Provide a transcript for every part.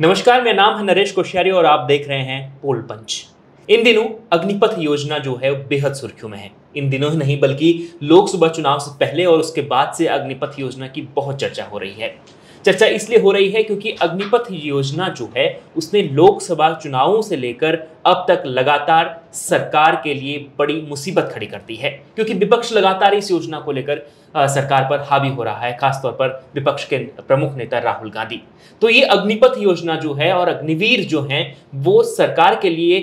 नमस्कार मेरा नाम है नरेश कोश्यारी और आप देख रहे हैं पोल पंच इन दिनों अग्निपथ योजना जो है बेहद सुर्खियों में है इन दिनों ही नहीं बल्कि लोकसभा चुनाव से पहले और उसके बाद से अग्निपथ योजना की बहुत चर्चा हो रही है चर्चा इसलिए हो रही है क्योंकि अग्निपथ योजना जो है उसने लोकसभा चुनावों से लेकर अब तक लगातार सरकार के लिए बड़ी मुसीबत खड़ी करती है क्योंकि विपक्ष लगातार इस योजना को लेकर सरकार पर हावी हो रहा है खासतौर पर विपक्ष के प्रमुख नेता राहुल गांधी तो ये अग्निपथ योजना जो है और अग्निवीर जो हैं वो सरकार के लिए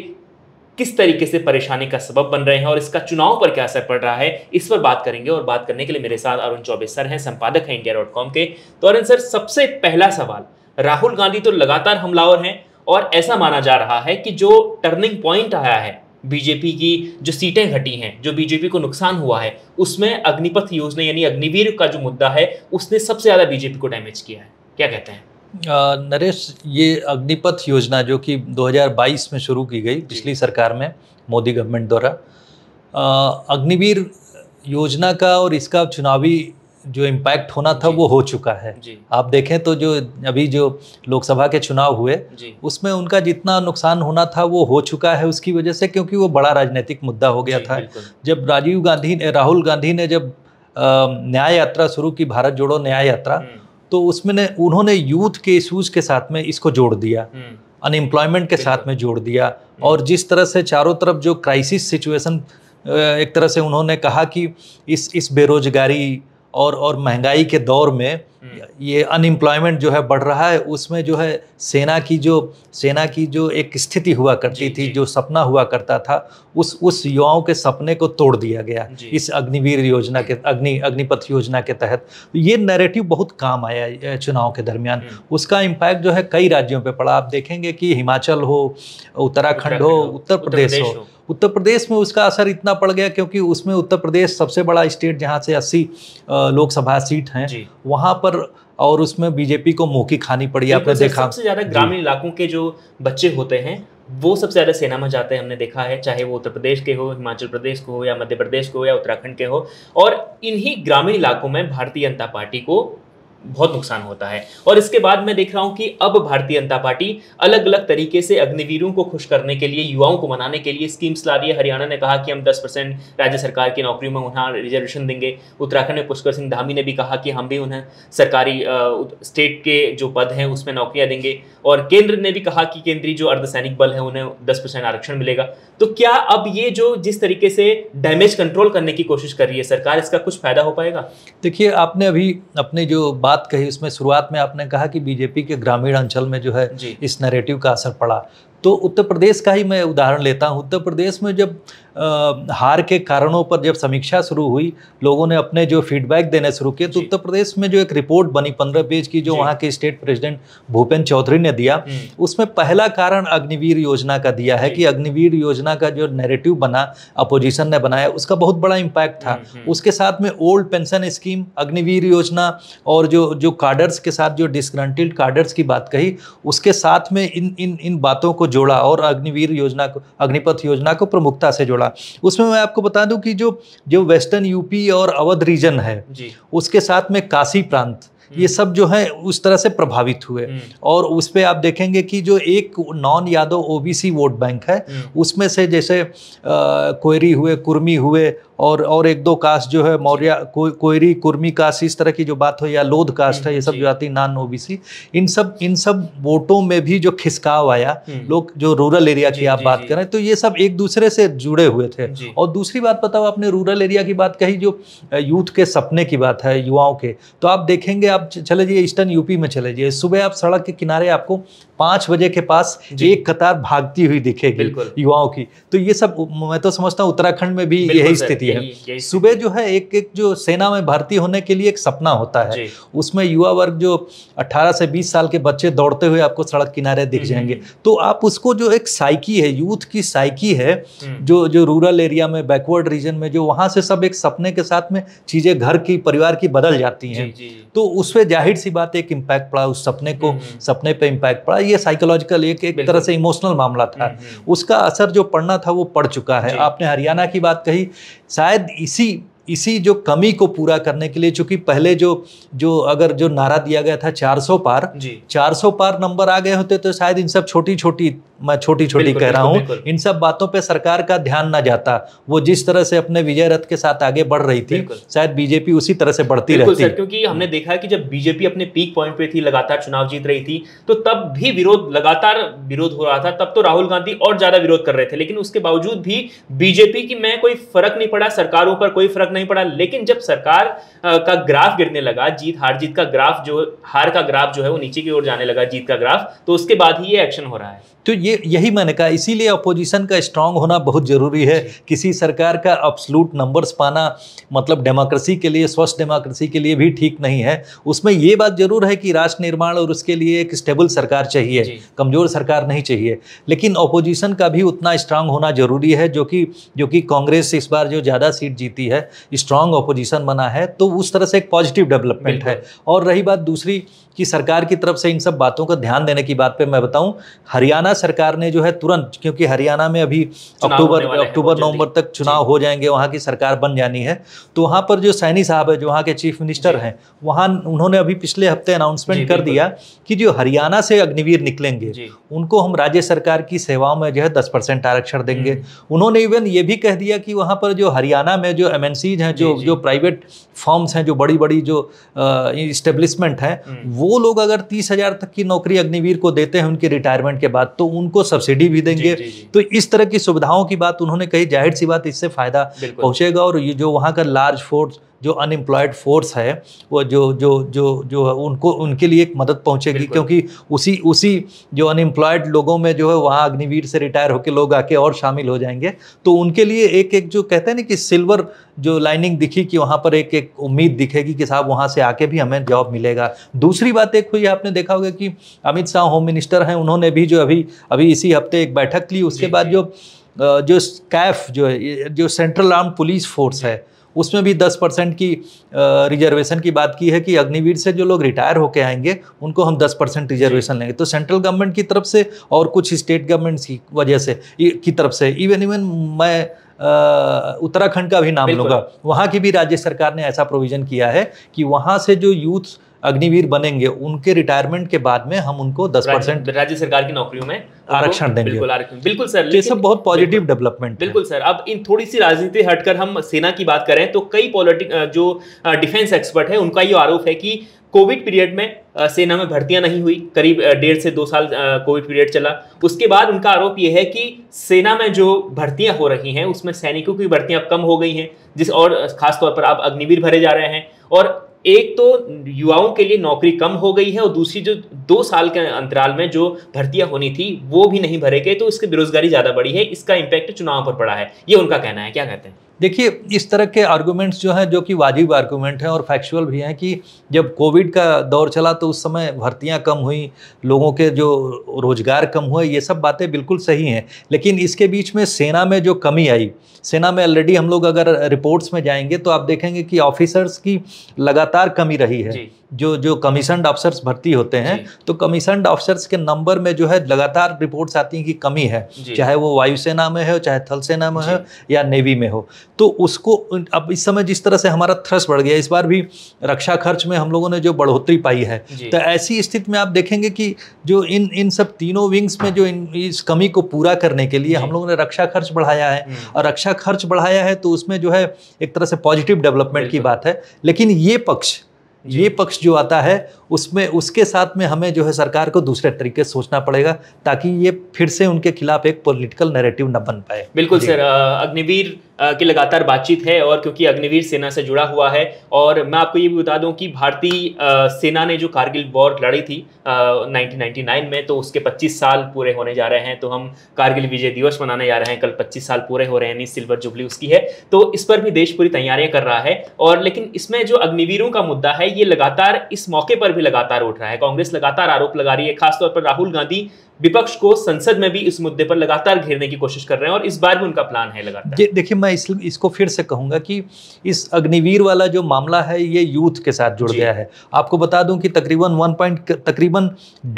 किस तरीके से परेशानी का सबब बन रहे हैं और इसका चुनाव पर क्या असर पड़ रहा है इस पर बात करेंगे और बात करने के लिए मेरे साथ अरुण चौबे सर हैं संपादक हैं इंडिया डॉट कॉम के तो अरुण सर सबसे पहला सवाल राहुल गांधी तो लगातार हमलावर हैं और ऐसा माना जा रहा है कि जो टर्निंग पॉइंट आया है बीजेपी की जो सीटें घटी हैं जो बीजेपी को नुकसान हुआ है उसमें अग्निपथ योजना यानी अग्निवीर का जो मुद्दा है उसने सबसे ज़्यादा बीजेपी को डैमेज किया है क्या कहते हैं नरेश ये अग्निपथ योजना जो कि 2022 में शुरू की गई पिछली सरकार में मोदी गवर्नमेंट द्वारा अग्निवीर योजना का और इसका चुनावी जो इम्पैक्ट होना था वो हो चुका है आप देखें तो जो अभी जो लोकसभा के चुनाव हुए उसमें उनका जितना नुकसान होना था वो हो चुका है उसकी वजह से क्योंकि वो बड़ा राजनीतिक मुद्दा हो गया था जब राजीव गांधी ने राहुल गांधी ने जब न्याय यात्रा शुरू की भारत जोड़ो न्याय यात्रा हम्म। तो उसमें ने उन्होंने यूथ के इशूज के साथ में इसको जोड़ दिया अनएम्प्लॉयमेंट के साथ में जोड़ दिया हम्म। और जिस तरह से चारों तरफ जो क्राइसिस सिचुएशन एक तरह से उन्होंने कहा कि इस इस बेरोजगारी और और महंगाई के दौर में हम्म। ये अनएम्प्लॉयमेंट जो है बढ़ रहा है उसमें जो है सेना की जो सेना की जो एक स्थिति हुआ करती थी जो सपना हुआ करता था उस उस युवाओं के सपने को तोड़ दिया गया इस अग्निवीर योजना के हम्म। अग्नि अग्निपथ योजना के तहत तो ये नैरेटिव बहुत काम आया चुनाव के दरमियान हम्म। उसका इम्पैक्ट जो है कई राज्यों पर पड़ा आप देखेंगे कि हिमाचल हो उत्तराखंड हो उत्तर प्रदेश हो उत्तर प्रदेश में उसका असर इतना पड़ गया क्योंकि उसमें उत्तर प्रदेश सबसे बड़ा स्टेट जहाँ से अस्सी लोकसभा सीट हैं वहाँ पर और उसमें बीजेपी को मौकी खानी पड़ी आपने देखा सबसे ज़्यादा ग्रामीण इलाकों के जो बच्चे होते हैं वो सबसे ज़्यादा सेना में जाते हैं हमने देखा है चाहे वो उत्तर प्रदेश के हो हिमाचल प्रदेश को हो या मध्य प्रदेश को हो या उत्तराखंड के हो और इन्हीं ग्रामीण इलाकों में भारतीय जनता पार्टी को बहुत नुकसान होता है और इसके बाद मैं देख रहा हूं कि अब भारतीय जनता पार्टी अलग अलग तरीके से अग्निवीरों को खुश करने के लिए युवाओं को मनाने के लिए स्कीम्स ला रही है हरियाणा ने कहा कि हम 10 परसेंट राज्य सरकार की नौकरियों में उन्हें रिजर्वेशन देंगे उत्तराखंड में पुष्कर सिंह धामी ने भी कहा कि हम भी उन्हें सरकारी स्टेट के जो पद हैं उसमें नौकरियाँ देंगे और केंद्र ने भी कहा कि केंद्रीय जो अर्धसैनिक बल है उन्हें दस आरक्षण मिलेगा तो क्या अब ये जो जिस तरीके से डैमेज कंट्रोल करने की कोशिश कर रही है सरकार इसका कुछ फायदा हो पाएगा देखिए आपने अभी अपने जो शुरुआत कही उसमें शुरुआत में आपने कहा कि बीजेपी के ग्रामीण अंचल में जो है इस नैरेटिव का असर पड़ा तो उत्तर प्रदेश का ही मैं उदाहरण लेता हूँ उत्तर प्रदेश में जब हार के कारणों पर जब समीक्षा शुरू हुई लोगों ने अपने जो फीडबैक देने शुरू किए तो उत्तर प्रदेश में जो एक रिपोर्ट बनी पंद्रह पेज की जो वहाँ के स्टेट प्रेसिडेंट भूपेन्द्र चौधरी ने दिया हम्म। उसमें पहला कारण अग्निवीर योजना का दिया है कि अग्निवीर योजना का जो नेरेटिव बना अपोजिशन ने बनाया उसका बहुत बड़ा इम्पैक्ट था हम्म, हम्म। उसके साथ में ओल्ड पेंशन स्कीम अग्निवीर योजना और जो जो कार्डर्स के साथ जो डिसग्रंटेड कार्डर्स की बात कही उसके साथ में इन इन इन बातों को जोड़ा और अग्निवीर योजना को अग्निपथ योजना को प्रमुखता से जोड़ा पड़ा उसमें मैं आपको बता दूं कि जो जो वेस्टर्न यूपी और अवध रीजन है जी। उसके साथ में काशी प्रांत हम्म। ये सब जो है उस तरह से प्रभावित हुए हम्म। और उस पर आप देखेंगे कि जो एक non Yadav OBC vote bank है हम्म। उसमें से जैसे कोयरी हुए कुर्मी हुए और और एक दो कास्ट जो है मौर्य को, कोयरी कुर्मी कास्ट इस तरह की जो बात हो या लोध कास्ट है ये सब जो आती है नान ओबीसी इन सब इन सब वोटों में भी जो खिसकाव आया हम्म। लोग जो रूरल एरिया की आप बात करें तो ये सब एक दूसरे से जुड़े हुए थे और दूसरी बात बताओ आपने रूरल एरिया की बात कही जो यूथ के सपने की बात है युवाओं के तो आप देखेंगे आप चले जाइए ईस्टर्न यूपी में चले जाइए सुबह आप सड़क के किनारे आपको पांच बजे के पास एक कतार भागती हुई दिखेगी युवाओं की तो ये सब मैं तो समझता हूँ उत्तराखंड में भी यही स्थिति है सुबह जो है एक एक जो सेना में भर्ती होने के लिए एक सपना होता है उसमें युवा वर्ग जो अठारह से बीस साल के बच्चे दौड़ते हुए आपको सड़क किनारे दिख हम्म, जाएंगे हम्म, हम्म। तो आप उसको जो एक साइकी है यूथ की साइकी है जो जो रूरल एरिया में बैकवर्ड रीजन में जो वहां से सब एक सपने के साथ में चीज़ें घर की परिवार की बदल जाती हैं तो उस पर जाहिर सी बात एक इम्पैक्ट पड़ा उस सपने को सपने पर इम्पैक्ट पड़ा ये साइकोलॉजिकल एक एक तरह से इमोशनल मामला था हम्म, हम्म। उसका असर जो पड़ना था वो पड़ चुका है आपने हरियाणा की बात कही शायद इसी इसी जो कमी को पूरा करने के लिए चूंकि पहले जो जो अगर जो नारा दिया गया था 400 पार जी 400 पार नंबर आ गए होते तो शायद इन सब छोटी छोटी मैं छोटी छोटी कह रहा हूँ इन सब बातों पे सरकार का ध्यान ना जाता वो जिस तरह से अपने विजय रथ के साथ आगे बढ़ रही थी शायद बीजेपी उसी तरह से बढ़ती रहती सर, क्योंकि हमने देखा कि जब बीजेपी अपने पीक पॉइंट पे थी लगातार चुनाव जीत रही थी तो तब भी विरोध लगातार विरोध हो रहा था तब तो राहुल गांधी और ज्यादा विरोध कर रहे थे लेकिन उसके बावजूद भी बीजेपी की मैं कोई फर्क नहीं पड़ा सरकारों पर कोई फर्क फर्क नहीं पड़ा लेकिन जब सरकार का ग्राफ गिरने लगा जीत हार जीत का ग्राफ जो हार का ग्राफ जो है वो नीचे की ओर जाने लगा जीत का ग्राफ तो उसके बाद ही ये एक्शन हो रहा है तो ये यही मैंने कहा इसीलिए अपोजिशन का स्ट्रांग होना बहुत ज़रूरी है किसी सरकार का अपसलूट नंबर्स पाना मतलब डेमोक्रेसी के लिए स्वस्थ डेमोक्रेसी के लिए भी ठीक नहीं है उसमें ये बात ज़रूर है कि राष्ट्र निर्माण और उसके लिए एक स्टेबल सरकार चाहिए कमज़ोर सरकार नहीं चाहिए लेकिन अपोजिशन का भी उतना स्ट्रांग होना ज़रूरी है जो कि जो कि कांग्रेस इस बार जो ज़्यादा सीट जीती है स्ट्रांग अपोजिशन बना है तो उस तरह से एक पॉजिटिव डेवलपमेंट है और रही बात दूसरी कि सरकार की तरफ से इन सब बातों का ध्यान देने की बात पर मैं बताऊँ हरियाणा हरियाणा सरकार ने जो है तुरंत क्योंकि हरियाणा में अभी अक्टूबर अक्टूबर नवंबर तक चुनाव हो जाएंगे वहाँ की सरकार बन जानी है तो वहाँ पर जो सैनी साहब है जो वहाँ के चीफ मिनिस्टर हैं वहाँ उन्होंने अभी पिछले हफ्ते अनाउंसमेंट कर दिया कि जो हरियाणा से अग्निवीर निकलेंगे उनको हम राज्य सरकार की सेवाओं में जो है दस परसेंट आरक्षण देंगे हम्म। उन्होंने इवन ये भी कह दिया कि वहाँ पर जो हरियाणा में जो एम हैं जो जो प्राइवेट फॉर्म्स हैं जो बड़ी बड़ी जो इस्टेब्लिशमेंट हैं हम्म। वो लोग अगर तीस हजार तक की नौकरी अग्निवीर को देते हैं उनके रिटायरमेंट के बाद तो उनको सब्सिडी भी देंगे जी, जी, तो इस तरह की सुविधाओं की बात उन्होंने कही जाहिर सी बात इससे फायदा पहुंचेगा और ये जो वहां का लार्ज फोर्स जो अनएम्प्लॉयड फोर्स है वो जो जो जो जो उनको उनके लिए एक मदद पहुंचेगी क्योंकि उसी उसी जो अनएम्प्लॉयड लोगों में जो है वहाँ अग्निवीर से रिटायर होकर लोग आके और शामिल हो जाएंगे तो उनके लिए एक एक जो कहते हैं ना कि सिल्वर जो लाइनिंग दिखी कि वहाँ पर एक एक उम्मीद दिखेगी कि साहब वहाँ से आके भी हमें जॉब मिलेगा दूसरी बात एक हुई आपने देखा होगा कि अमित शाह होम मिनिस्टर हैं उन्होंने भी जो अभी अभी इसी हफ्ते एक बैठक ली उसके बाद जो जो स्कैफ जो है जो सेंट्रल आर्म पुलिस फोर्स है उसमें भी दस परसेंट की रिजर्वेशन की बात की है कि अग्निवीर से जो लोग रिटायर होकर आएंगे उनको हम दस परसेंट रिजर्वेशन लेंगे तो सेंट्रल गवर्नमेंट की तरफ से और कुछ स्टेट गवर्नमेंट्स की वजह से की तरफ से इवन इवन मैं उत्तराखंड का भी नाम लूँगा वहाँ की भी राज्य सरकार ने ऐसा प्रोविज़न किया है कि वहाँ से जो यूथ अग्निवीर बनेंगे उनके रिटायरमेंट के बाद में हम उनको दस परसेंट राज्य सरकार की नौकरियों में आरक्षण देंगे बिल्कुल बिल्कुल सर तो ये सब बहुत पॉजिटिव डेवलपमेंट बिल्कुल सर अब इन थोड़ी सी राजनीति हटकर हम सेना की बात करें तो कई पॉलिटिक जो डिफेंस एक्सपर्ट है उनका ये आरोप है कि कोविड पीरियड में सेना में भर्तियां नहीं हुई करीब डेढ़ से दो साल कोविड पीरियड चला उसके बाद उनका आरोप यह है कि सेना में जो भर्तियां हो रही हैं उसमें सैनिकों की भर्तियां अब कम हो गई हैं जिस और खासतौर पर आप अग्निवीर भरे जा रहे हैं और एक तो युवाओं के लिए नौकरी कम हो गई है और दूसरी जो दो साल के अंतराल में जो भर्तियां होनी थी वो भी नहीं भरे गए तो इसकी बेरोजगारी ज़्यादा बढ़ी है इसका इम्पैक्ट चुनाव पर पड़ा है ये उनका कहना है क्या कहते हैं देखिए इस तरह के आर्गूमेंट्स जो हैं जो कि वाजिब आर्गूमेंट हैं और फैक्चुअल भी हैं कि जब कोविड का दौर चला तो उस समय भर्तियां कम हुई लोगों के जो रोज़गार कम हुए ये सब बातें बिल्कुल सही हैं लेकिन इसके बीच में सेना में जो कमी आई सेना में ऑलरेडी हम लोग अगर रिपोर्ट्स में जाएंगे तो आप देखेंगे कि ऑफिसर्स की लगातार कमी रही है जो जो कमीशनड अफसर्स भर्ती होते हैं तो कमीशनड ऑफिसर्स के नंबर में जो है लगातार रिपोर्ट्स आती हैं कि कमी है चाहे वो वायुसेना में हो चाहे थल सेना में हो या नेवी में हो तो उसको अब इस समय जिस तरह से हमारा थ्रस बढ़ गया इस बार भी रक्षा खर्च में हम लोगों ने जो बढ़ोतरी पाई है तो ऐसी स्थिति में आप देखेंगे कि जो इन इन सब तीनों विंग्स में जो इन इस कमी को पूरा करने के लिए हम लोगों ने रक्षा खर्च बढ़ाया है हम्म। और रक्षा खर्च बढ़ाया है तो उसमें जो है एक तरह से पॉजिटिव डेवलपमेंट की बात है लेकिन ये पक्ष ये पक्ष जो आता है उसमें उसके साथ में हमें जो है सरकार को दूसरे तरीके सोचना पड़ेगा ताकि ये फिर से उनके खिलाफ एक पॉलिटिकल नैरेटिव न बन पाए बिल्कुल सर अग्निवीर की लगातार बातचीत है और क्योंकि अग्निवीर सेना से जुड़ा हुआ है और मैं आपको ये भी बता दूं कि भारतीय सेना ने जो कारगिल वॉर लड़ी थी नाइनटीन में तो उसके पच्चीस साल पूरे होने जा रहे हैं तो हम कारगिल विजय दिवस मनाने जा रहे हैं कल पच्चीस साल पूरे हो रहे हैं सिल्वर जुबली उसकी है तो इस पर भी देश पूरी तैयारियां कर रहा है और लेकिन इसमें जो अग्निवीरों का मुद्दा है ये लगातार इस मौके पर भी लगातार उठ रहा है कांग्रेस लगातार आरोप लगा रही है खासतौर पर राहुल गांधी विपक्ष को संसद में भी इस मुद्दे पर लगातार घेरने की कोशिश कर रहे हैं और इस बार भी उनका प्लान है लगातार देखिए मैं इस, इसको फिर से कहूंगा कि इस अग्निवीर वाला जो मामला है ये यूथ के साथ जुड़ गया है आपको बता दूं कि तकरीबन वन पॉइंट तकरीबन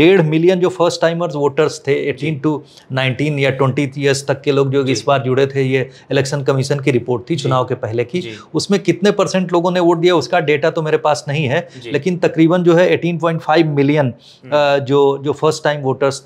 डेढ़ मिलियन जो फर्स्ट टाइमर्स वोटर्स थे एटीन टू नाइनटीन या ट्वेंटी ईयर्स तक के लोग जो इस बार जुड़े थे ये इलेक्शन कमीशन की रिपोर्ट थी चुनाव के पहले की उसमें कितने परसेंट लोगों ने वोट दिया उसका डेटा तो मेरे पास नहीं है लेकिन तकरीबन जो है एटीन मिलियन हम्म। जो जो फर्स्ट टाइम वोटर्स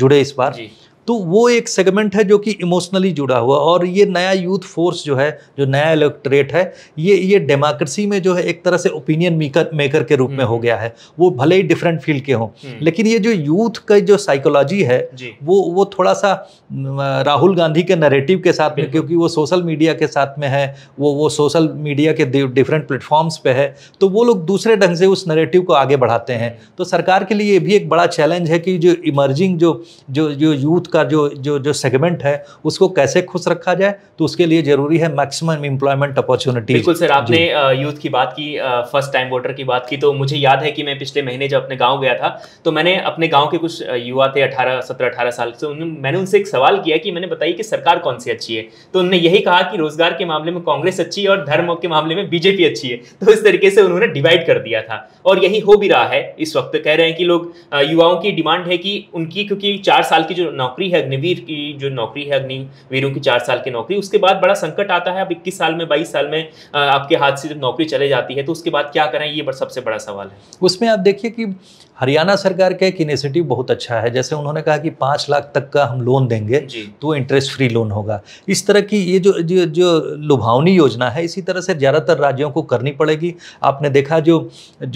जुड़े इस बार जी तो वो एक सेगमेंट है जो कि इमोशनली जुड़ा हुआ और ये नया यूथ फोर्स जो है जो नया इलेक्ट्रेट है ये ये डेमोक्रेसी में जो है एक तरह से ओपिनियन मेकर मेकर के रूप में हम्म। हो गया है वो भले ही डिफरेंट फील्ड के हों हम्म। लेकिन ये जो यूथ का जो साइकोलॉजी है वो वो थोड़ा सा राहुल गांधी के नरेटिव के साथ में क्योंकि वो सोशल मीडिया के साथ में है वो वो सोशल मीडिया के डिफरेंट प्लेटफॉर्म्स पे है तो वो लोग दूसरे ढंग से उस नरेटिव को आगे बढ़ाते हैं तो सरकार के लिए ये भी एक बड़ा चैलेंज है कि जो इमर्जिंग जो जो जो यूथ का का जो जो जो सेगमेंट है उसको कैसे खुश रखा जाए तो उसके लिए जरूरी है मैक्सिमम इम्प्लॉयमेंट अपॉर्चुनिटी बिल्कुल सर आपने यूथ की बात की फर्स्ट टाइम वोटर की बात की तो मुझे याद है कि मैं पिछले महीने जब अपने गाँव गया था तो मैंने अपने गाँव के कुछ युवा थे अठारह सत्रह अठारह साल से मैंने उनसे एक सवाल किया कि मैंने बताई कि सरकार कौन सी अच्छी है तो उनने यही कहा कि रोजगार के मामले में कांग्रेस अच्छी है और धर्म के मामले में बीजेपी अच्छी है तो इस तरीके से उन्होंने डिवाइड कर दिया था और यही हो भी रहा है इस वक्त कह रहे हैं कि लोग युवाओं की डिमांड है कि उनकी क्योंकि चार साल की जो नौकरी नौकरी है अग्निवीर की जो नौकरी है अग्निवीरों की चार साल की नौकरी उसके बाद बड़ा संकट आता है अब इक्कीस साल में बाईस साल में आपके हाथ से जब नौकरी चले जाती है तो उसके बाद क्या करें ये सबसे बड़ा सवाल है उसमें आप देखिए कि हरियाणा सरकार का एक इनिशिएटिव बहुत अच्छा है जैसे उन्होंने कहा कि पाँच लाख तक का हम लोन देंगे तो इंटरेस्ट फ्री लोन होगा इस तरह की ये जो जो जो लुभावनी योजना है इसी तरह से ज़्यादातर राज्यों को करनी पड़ेगी आपने देखा जो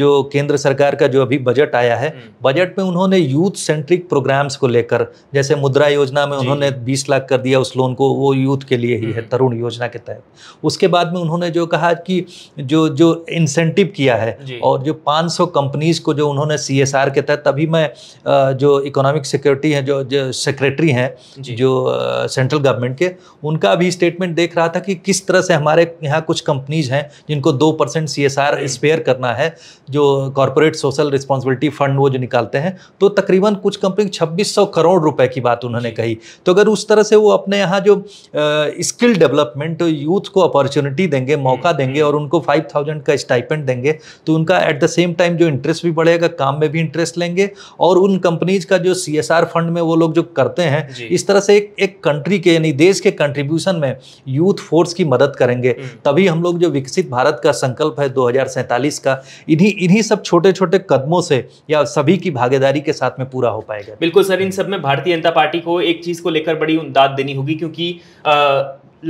जो केंद्र सरकार का जो अभी बजट आया है बजट हम्म। में उन्होंने यूथ सेंट्रिक प्रोग्राम्स को लेकर जैसे मुद्रा योजना में उन्होंने बीस लाख कर दिया उस लोन को वो यूथ के लिए ही है हम्म। तरुण योजना के तहत उसके बाद में उन्होंने जो कहा कि जो जो इंसेंटिव किया है और जो पाँच कंपनीज को जो उन्होंने सी एसआर के तहत तभी मैं जो इकोनॉमिक सिक्योरिटी है जो, जो सेक्रेटरी हैं जो सेंट्रल गवर्नमेंट के उनका अभी स्टेटमेंट देख रहा था कि किस तरह से हमारे यहाँ कुछ कंपनीज हैं जिनको दो percent C S R spare करना है जो कॉरपोरेट सोशल रिस्पॉन्सिबिलिटी फंड वो जो निकालते हैं तो तकरीबन कुछ कंपनी छब्बीस करोड़ रुपए की बात उन्होंने कही तो अगर उस तरह से वो अपने यहाँ जो स्किल डेवलपमेंट यूथ को अपॉर्चुनिटी देंगे हम्म, मौका देंगे हम्म। और उनको फाइव का स्टाइपेंट देंगे तो उनका एट द सेम टाइम जो इंटरेस्ट भी बढ़ेगा काम में भी इंटरेस्ट लेंगे और उन कंपनीज का जो सी फंड में वो लोग जो करते हैं इस तरह से एक एक कंट्री के यानी देश के कंट्रीब्यूशन में यूथ फोर्स की मदद करेंगे हम्म। तभी हम लोग जो विकसित भारत का संकल्प है दो का इन्हीं इन्हीं सब छोटे छोटे कदमों से या सभी की भागीदारी के साथ में पूरा हो पाएगा बिल्कुल सर इन सब में भारतीय जनता पार्टी को एक चीज को लेकर बड़ी उमदाद देनी होगी क्योंकि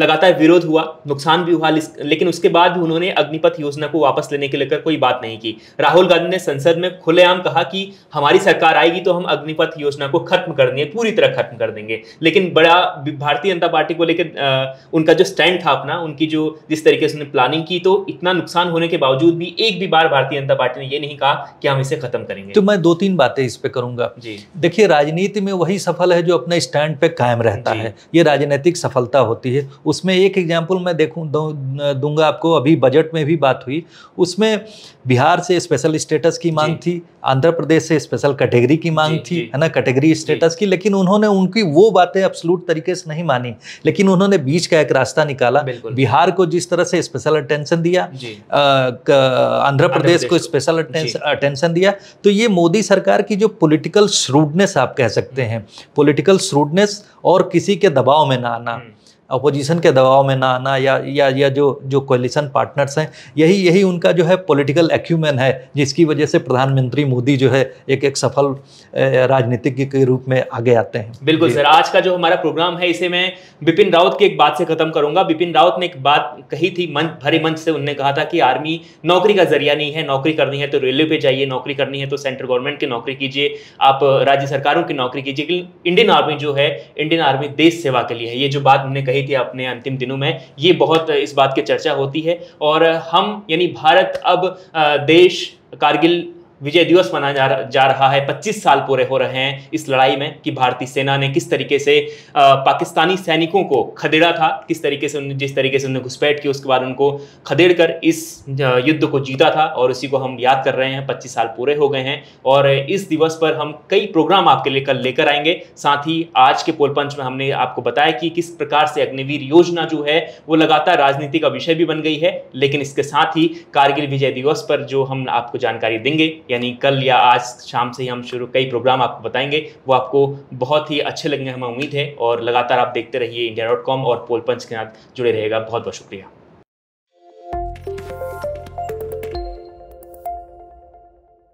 लगातार विरोध हुआ नुकसान भी हुआ लेकिन उसके बाद भी उन्होंने अग्निपथ योजना को वापस लेने के लेकर कोई बात नहीं की राहुल गांधी ने संसद में खुलेआम कहा कि हमारी सरकार आएगी तो हम अग्निपथ योजना को खत्म कर देंगे पूरी तरह खत्म कर देंगे लेकिन बड़ा भारतीय जनता पार्टी को लेकर उनका जो स्टैंड था अपना उनकी जो जिस तरीके से उन्होंने प्लानिंग की तो इतना नुकसान होने के बावजूद भी एक भी बार भारतीय जनता पार्टी ने ये नहीं कहा कि हम इसे खत्म करेंगे तो मैं दो तीन बातें इस पर करूंगा जी देखिए राजनीति में वही सफल है जो अपने स्टैंड पे कायम रहता है ये राजनीतिक सफलता होती है उसमें एक एग्जाम्पल मैं देखूँ दूंगा आपको अभी बजट में भी बात हुई उसमें बिहार से स्पेशल स्टेटस की मांग थी आंध्र प्रदेश से स्पेशल कैटेगरी की मांग थी है ना कैटेगरी स्टेटस की लेकिन उन्होंने उनकी वो बातें अपसलूट तरीके से नहीं मानी लेकिन उन्होंने बीच का एक रास्ता निकाला बिहार को जिस तरह से स्पेशल अटेंशन दिया आंध्र प्रदेश को स्पेशल अटेंशन दिया तो ये मोदी सरकार की जो पोलिटिकल श्रूडनेस आप कह सकते हैं पोलिटिकल हम्म। श्रूडनेस और किसी के दबाव में ना आना हम्म। अपोजिशन के दबाव में ना आना या या या जो जो कोलिशन पार्टनर्स हैं यही यही उनका जो है पॉलिटिकल एक्यूमेन है जिसकी वजह से प्रधानमंत्री मोदी जो है एक एक सफल राजनीतिज्ञ के रूप में आगे आते हैं बिल्कुल सर आज का जो हमारा प्रोग्राम है इसे मैं बिपिन रावत की एक बात से खत्म करूंगा बिपिन रावत ने एक बात कही थी मंच भरे मंच से उनने कहा था कि आर्मी नौकरी का जरिया नहीं है नौकरी करनी है तो रेलवे पे जाइए नौकरी करनी है तो सेंट्रल गवर्नमेंट की नौकरी कीजिए आप राज्य सरकारों की नौकरी कीजिए इंडियन आर्मी जो है इंडियन आर्मी देश सेवा के लिए है ये जो बात उन्होंने कही गई थी अपने अंतिम दिनों में ये बहुत इस बात की चर्चा होती है और हम यानी भारत अब देश कारगिल विजय दिवस मनाया जा, जा रहा है 25 साल पूरे हो रहे हैं इस लड़ाई में कि भारतीय सेना ने किस तरीके से आ, पाकिस्तानी सैनिकों को खदेड़ा था किस तरीके से उन्हें जिस तरीके से उन्हें घुसपैठ की उसके बाद उनको खदेड़ कर इस युद्ध को जीता था और उसी को हम याद कर रहे हैं पच्चीस साल पूरे हो गए हैं और इस दिवस पर हम कई प्रोग्राम आपके लिए कल लेकर आएंगे साथ ही आज के पोलपंच में हमने आपको बताया कि किस प्रकार से अग्निवीर योजना जो है वो लगातार राजनीति का विषय भी बन गई है लेकिन इसके साथ ही कारगिल विजय दिवस पर जो हम आपको जानकारी देंगे यानी कल या आज शाम से ही हम शुरू कई प्रोग्राम आपको बताएंगे वो आपको बहुत ही अच्छे लगेंगे हमें उम्मीद है और लगातार आप देखते रहिए इंडिया डॉट कॉम और पोल पंच के साथ जुड़े रहेगा बहुत बहुत शुक्रिया